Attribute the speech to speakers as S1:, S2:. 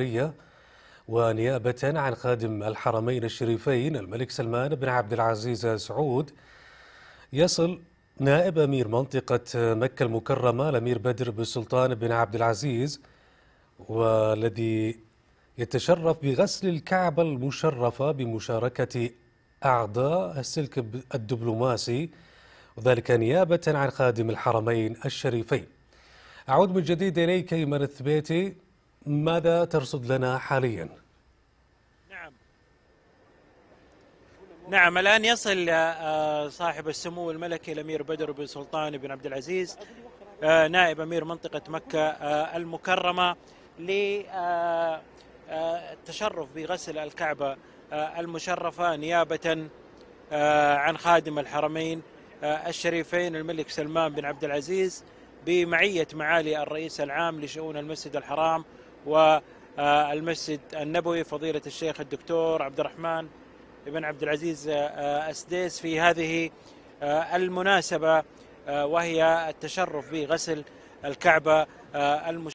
S1: الجمهورية ونيابة عن خادم الحرمين الشريفين الملك سلمان بن عبد العزيز سعود يصل نائب أمير منطقة مكة المكرمة الأمير بدر بن سلطان بن عبد العزيز والذي يتشرف بغسل الكعبة المشرفة بمشاركة أعضاء السلك الدبلوماسي وذلك نيابة عن خادم الحرمين الشريفين أعود من جديد إليك إيمان الثبيتي ماذا ترصد لنا حاليا؟ نعم
S2: نعم الآن يصل آه، صاحب السمو الملكي الأمير بدر بن سلطان بن عبد العزيز آه، نائب أمير منطقة مكة آه، المكرمة للتشرف بغسل الكعبة المشرفة نيابة عن خادم الحرمين الشريفين الملك سلمان بن عبد العزيز بمعية معالي الرئيس العام لشؤون المسجد الحرام والمسجد النبوي فضيلة الشيخ الدكتور عبد الرحمن بن عبد العزيز آه، آه، أسديس في هذه آه، المناسبة وهي التشرف بغسل الكعبة المشرفة